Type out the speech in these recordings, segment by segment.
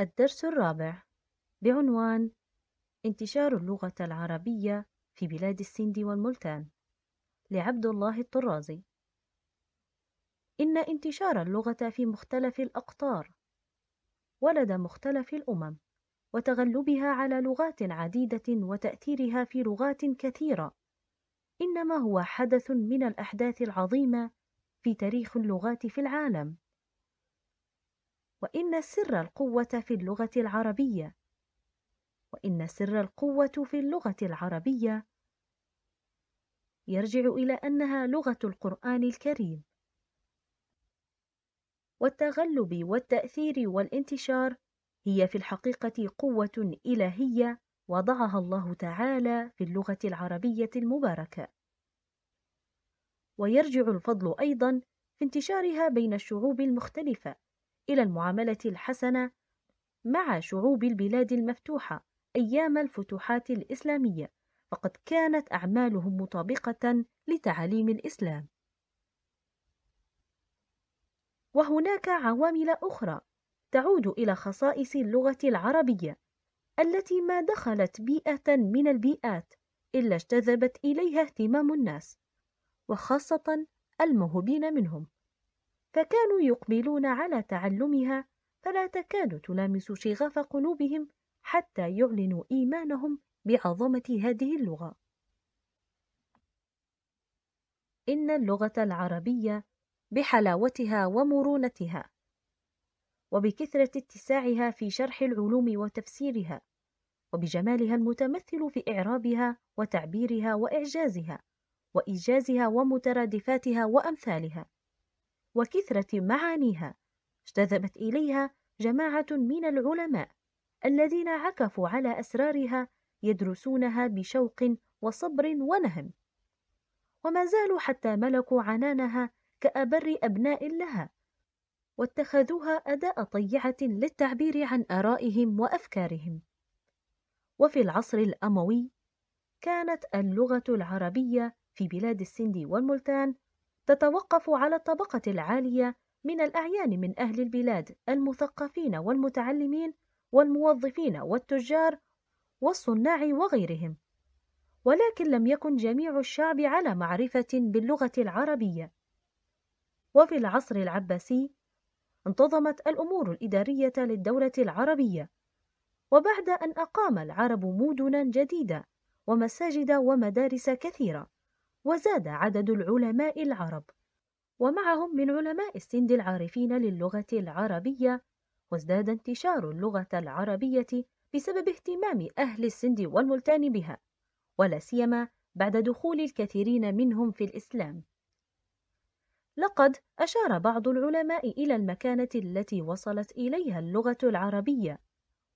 الدرس الرابع بعنوان انتشار اللغة العربية في بلاد السند والملتان لعبد الله الطرازي إن انتشار اللغة في مختلف الأقطار ولد مختلف الأمم وتغلبها على لغات عديدة وتأثيرها في لغات كثيرة إنما هو حدث من الأحداث العظيمة في تاريخ اللغات في العالم وإن سر القوة في اللغة العربية وإن سر القوة في اللغة العربية يرجع إلى أنها لغة القرآن الكريم والتغلب والتأثير والانتشار هي في الحقيقة قوة إلهية وضعها الله تعالى في اللغة العربية المباركة ويرجع الفضل أيضا في انتشارها بين الشعوب المختلفة إلى المعاملة الحسنة مع شعوب البلاد المفتوحة أيام الفتوحات الإسلامية، فقد كانت أعمالهم مطابقة لتعاليم الإسلام. وهناك عوامل أخرى تعود إلى خصائص اللغة العربية التي ما دخلت بيئة من البيئات إلا اجتذبت إليها اهتمام الناس، وخاصة الموهوبين منهم. فكانوا يقبلون على تعلمها فلا تكاد تلامس شغاف قلوبهم حتى يعلنوا إيمانهم بعظمة هذه اللغة. إن اللغة العربية بحلاوتها ومرونتها، وبكثرة اتساعها في شرح العلوم وتفسيرها، وبجمالها المتمثل في إعرابها وتعبيرها وإعجازها، وإيجازها ومترادفاتها وأمثالها، وكثرة معانيها اجتذبت إليها جماعة من العلماء الذين عكفوا على أسرارها يدرسونها بشوق وصبر ونهم وما زالوا حتى ملكوا عنانها كأبر أبناء لها واتخذوها أداء طيعة للتعبير عن آرائهم وأفكارهم وفي العصر الأموي كانت اللغة العربية في بلاد السند والملتان تتوقف على الطبقة العالية من الأعيان من أهل البلاد المثقفين والمتعلمين والموظفين والتجار والصناع وغيرهم ولكن لم يكن جميع الشعب على معرفة باللغة العربية وفي العصر العباسي انتظمت الأمور الإدارية للدولة العربية وبعد أن أقام العرب مدنا جديدة ومساجد ومدارس كثيرة وزاد عدد العلماء العرب ومعهم من علماء السند العارفين للغة العربية وازداد انتشار اللغة العربية بسبب اهتمام أهل السند والملتان بها ولا سيما بعد دخول الكثيرين منهم في الإسلام لقد أشار بعض العلماء إلى المكانة التي وصلت إليها اللغة العربية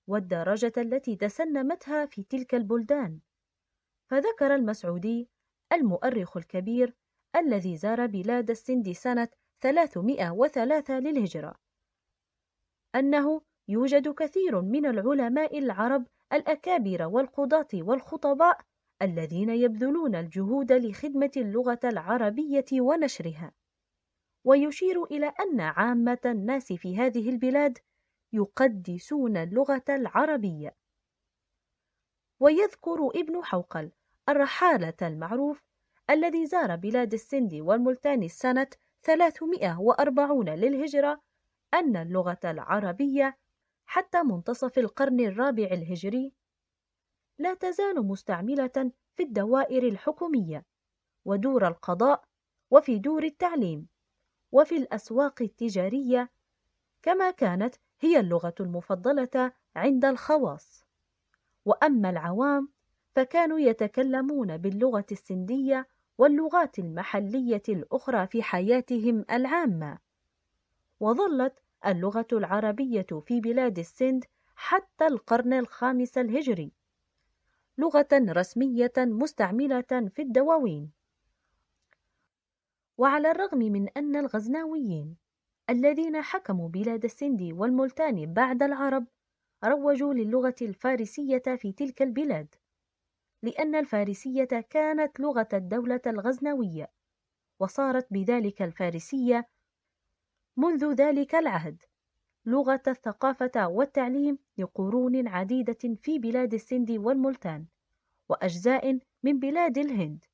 والدرجة التي تسنمتها في تلك البلدان فذكر المسعودي المؤرخ الكبير الذي زار بلاد السند سنة 303 للهجرة أنه يوجد كثير من العلماء العرب الأكابر والقضاة والخطباء الذين يبذلون الجهود لخدمة اللغة العربية ونشرها ويشير إلى أن عامة الناس في هذه البلاد يقدسون اللغة العربية ويذكر ابن حوقل الرحالة المعروف الذي زار بلاد السند والملتان سنة 340 للهجرة أن اللغة العربية حتى منتصف القرن الرابع الهجري لا تزال مستعملة في الدوائر الحكومية ودور القضاء وفي دور التعليم وفي الأسواق التجارية كما كانت هي اللغة المفضلة عند الخواص وأما العوام فكانوا يتكلمون باللغة السندية واللغات المحلية الأخرى في حياتهم العامة وظلت اللغة العربية في بلاد السند حتى القرن الخامس الهجري لغة رسمية مستعملة في الدواوين وعلى الرغم من أن الغزناويين الذين حكموا بلاد السند والملتان بعد العرب روجوا للغة الفارسية في تلك البلاد لأن الفارسية كانت لغة الدولة الغزنوية وصارت بذلك الفارسية منذ ذلك العهد لغة الثقافة والتعليم لقرون عديدة في بلاد السند والملتان وأجزاء من بلاد الهند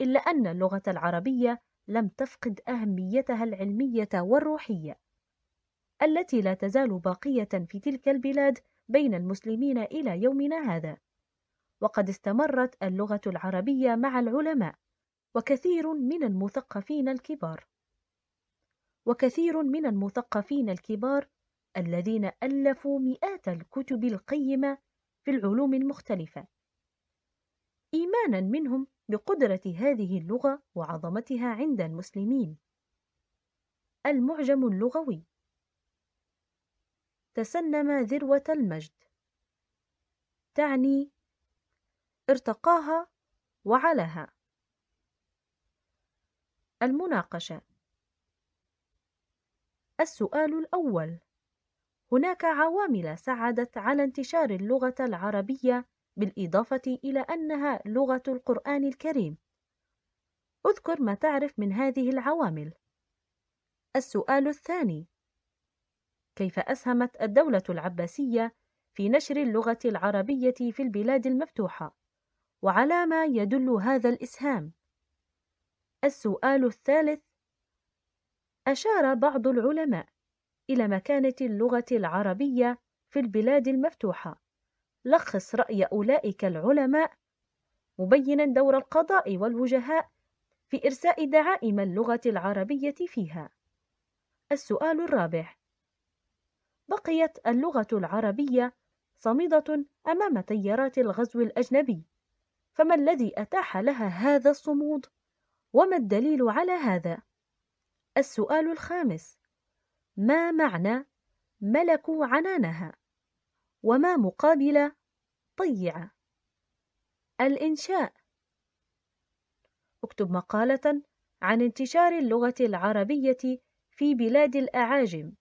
إلا أن اللغة العربية لم تفقد أهميتها العلمية والروحية التي لا تزال باقية في تلك البلاد بين المسلمين إلى يومنا هذا وقد استمرت اللغة العربية مع العلماء وكثير من المثقفين الكبار وكثير من المثقفين الكبار الذين ألفوا مئات الكتب القيمة في العلوم المختلفة إيمانا منهم بقدرة هذه اللغة وعظمتها عند المسلمين المعجم اللغوي تسنم ذروة المجد تعني ارتقاها وعلاها المناقشة السؤال الأول هناك عوامل ساعدت على انتشار اللغة العربية بالإضافة إلى أنها لغة القرآن الكريم اذكر ما تعرف من هذه العوامل السؤال الثاني كيف أسهمت الدولة العباسية في نشر اللغة العربية في البلاد المفتوحة؟ وعلى ما يدل هذا الإسهام السؤال الثالث أشار بعض العلماء إلى مكانة اللغة العربية في البلاد المفتوحة لخص رأي أولئك العلماء مبينا دور القضاء والوجهاء في إرساء دعائم اللغة العربية فيها السؤال الرابع بقيت اللغة العربية صامدة أمام تيارات الغزو الأجنبي فما الذي أتاح لها هذا الصمود؟ وما الدليل على هذا؟ السؤال الخامس: ما معنى ملكوا عنانها؟ وما مقابل طيعة؟ الإنشاء اكتب مقالة عن انتشار اللغة العربية في بلاد الأعاجم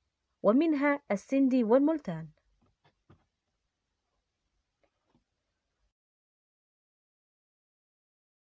ومنها السند والملتان